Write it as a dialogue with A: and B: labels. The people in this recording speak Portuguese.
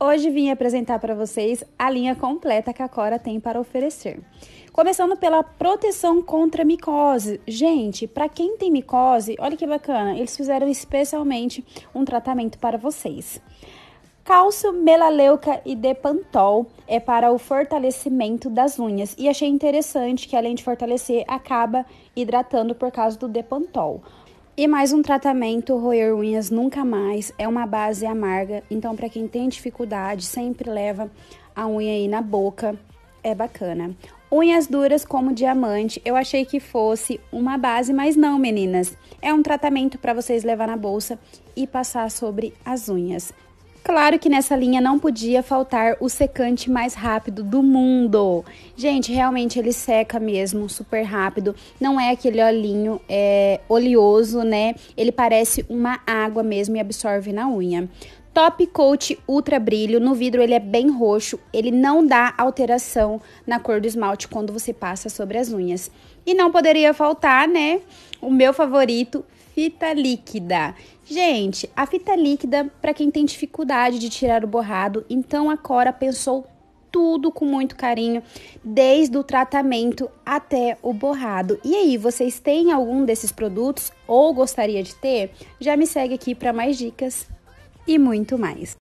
A: Hoje vim apresentar para vocês a linha completa que a Cora tem para oferecer. Começando pela proteção contra micose. Gente, para quem tem micose, olha que bacana, eles fizeram especialmente um tratamento para vocês. Cálcio, melaleuca e depantol é para o fortalecimento das unhas. E achei interessante que além de fortalecer, acaba hidratando por causa do depantol. E mais um tratamento, roer unhas nunca mais, é uma base amarga, então para quem tem dificuldade, sempre leva a unha aí na boca, é bacana. Unhas duras como diamante, eu achei que fosse uma base, mas não, meninas. É um tratamento para vocês levar na bolsa e passar sobre as unhas. Claro que nessa linha não podia faltar o secante mais rápido do mundo. Gente, realmente ele seca mesmo, super rápido. Não é aquele olhinho é, oleoso, né? Ele parece uma água mesmo e absorve na unha. Top Coat Ultra Brilho, no vidro ele é bem roxo, ele não dá alteração na cor do esmalte quando você passa sobre as unhas. E não poderia faltar, né, o meu favorito, fita líquida. Gente, a fita líquida para quem tem dificuldade de tirar o borrado, então a Cora pensou tudo com muito carinho, desde o tratamento até o borrado. E aí, vocês têm algum desses produtos ou gostaria de ter? Já me segue aqui para mais dicas e muito mais.